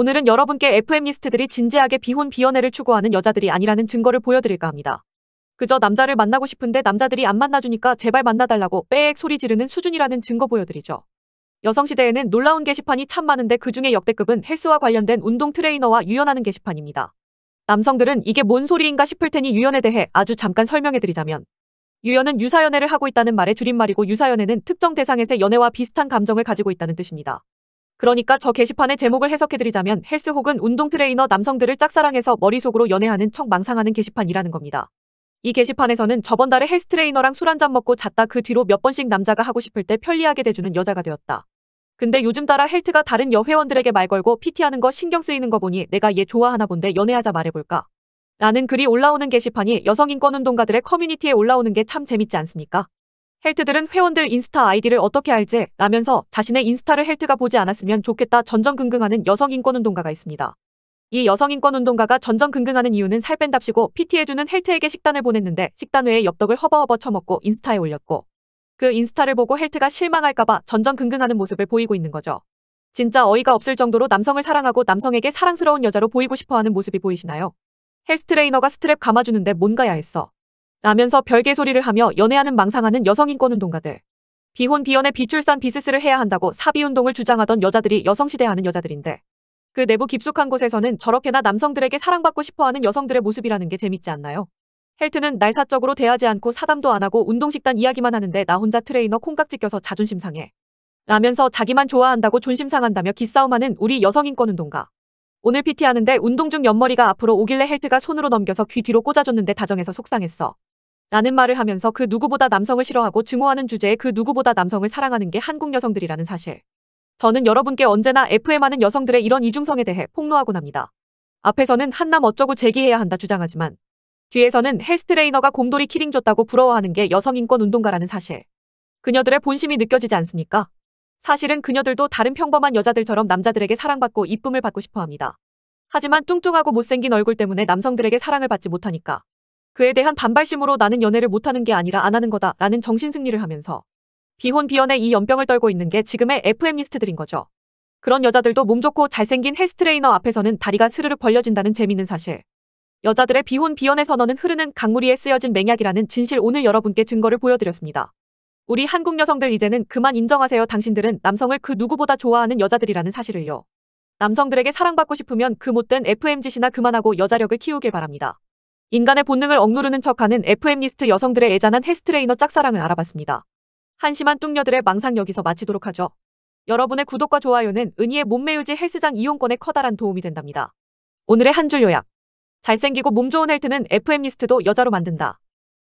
오늘은 여러분께 FM리스트들이 진지하게 비혼 비연애를 추구하는 여자들이 아니라는 증거를 보여드릴까 합니다. 그저 남자를 만나고 싶은데 남자들이 안 만나주니까 제발 만나달라고 빼액 소리 지르는 수준이라는 증거 보여드리죠. 여성시대에는 놀라운 게시판이 참 많은데 그중에 역대급은 헬스와 관련된 운동 트레이너와 유연하는 게시판입니다. 남성들은 이게 뭔 소리인가 싶을 테니 유연에 대해 아주 잠깐 설명해드리자면 유연은 유사연애를 하고 있다는 말의 줄임말이고 유사연애는 특정 대상에서 연애와 비슷한 감정을 가지고 있다는 뜻입니다. 그러니까 저 게시판의 제목을 해석해드리자면 헬스 혹은 운동 트레이너 남성들을 짝사랑해서 머릿속으로 연애하는 척 망상하는 게시판이라는 겁니다. 이 게시판에서는 저번 달에 헬스 트레이너랑 술 한잔 먹고 잤다 그 뒤로 몇 번씩 남자가 하고 싶을 때 편리하게 대주는 여자가 되었다. 근데 요즘 따라 헬트가 다른 여회원들에게 말 걸고 PT하는 거 신경 쓰이는 거 보니 내가 얘 좋아하나 본데 연애하자 말해볼까. 라는 글이 올라오는 게시판이 여성인권운동가들의 커뮤니티에 올라오는 게 참 재밌지 않습니까? 헬트들은 회원들 인스타 아이디를 어떻게 알지 라면서 자신의 인스타를 헬트가 보지 않았으면 좋겠다 전전긍긍하는 여성인권운동가가 있습니다. 이 여성인권운동가가 전전긍긍하는 이유는 살 뺀답시고 PT해주는 헬트에게 식단을 보냈는데 식단 외에 엽떡을 허버허버 처먹고 인스타에 올렸고 그 인스타를 보고 헬트가 실망할까봐 전전긍긍하는 모습을 보이고 있는 거죠. 진짜 어이가 없을 정도로 남성을 사랑하고 남성에게 사랑스러운 여자로 보이고 싶어하는 모습이 보이시나요? 헬스 트레이너가 스트랩 감아주는데 뭔가야 했어. 라면서 별개 소리를 하며 연애하는 망상하는 여성인권운동가들. 비혼 비연의 비출산 비스스를 해야 한다고 사비운동을 주장하던 여자들이 여성시대하는 여자들인데 그 내부 깊숙한 곳에서는 저렇게나 남성들에게 사랑받고 싶어하는 여성들의 모습이라는 게 재밌지 않나요? 헬트는 날사적으로 대하지 않고 사담도 안 하고 운동식단 이야기만 하는데 나 혼자 트레이너 콩깍지 껴서 자존심 상해. 라면서 자기만 좋아한다고 존심 상한다며 기싸움하는 우리 여성인권운동가. 오늘 PT 하는데 운동 중 옆머리가 앞으로 오길래 헬트가 손으로 넘겨서 귀 뒤로 꽂아줬는데 다정해서 속상했어. 라는 말을 하면서 그 누구보다 남성을 싫어하고 증오하는 주제에 그 누구보다 남성을 사랑하는 게 한국 여성들이라는 사실. 저는 여러분께 언제나 FM 하는 여성들의 이런 이중성에 대해 폭로하곤합니다 앞에서는 한남 어쩌고 제기해야 한다 주장하지만 뒤에서는 헬스트레이너가 곰돌이 키링 줬다고 부러워하는 게 여성인권 운동가라는 사실. 그녀들의 본심이 느껴지지 않습니까? 사실은 그녀들도 다른 평범한 여자들처럼 남자들에게 사랑받고 이쁨을 받고 싶어 합니다. 하지만 뚱뚱하고 못생긴 얼굴 때문에 남성들에게 사랑을 받지 못하니까 그에 대한 반발심으로 나는 연애를 못하는 게 아니라 안 하는 거다 라는 정신승리를 하면서 비혼 비연의이 연병을 떨고 있는 게 지금의 FM 리스트들인 거죠. 그런 여자들도 몸 좋고 잘생긴 헬스트레이너 앞에서는 다리가 스르륵 벌려진다는 재밌는 사실. 여자들의 비혼 비연의 선언은 흐르는 강물이에 쓰여진 맹약이라는 진실 오늘 여러분께 증거를 보여드렸습니다. 우리 한국 여성들 이제는 그만 인정하세요. 당신들은 남성을 그 누구보다 좋아하는 여자들이라는 사실을요. 남성들에게 사랑받고 싶으면 그 못된 f m 짓이나 그만하고 여자력을 키우길 바랍니다. 인간의 본능을 억누르는 척하는 FM리스트 여성들의 애잔한 헬스트레이너 짝사랑을 알아봤습니다. 한심한 뚱녀들의 망상 여기서 마치도록 하죠. 여러분의 구독과 좋아요는 은희의 몸매유지 헬스장 이용권에 커다란 도움이 된답니다. 오늘의 한 줄 요약. 잘생기고 몸 좋은 헬트는 FM리스트도 여자로 만든다.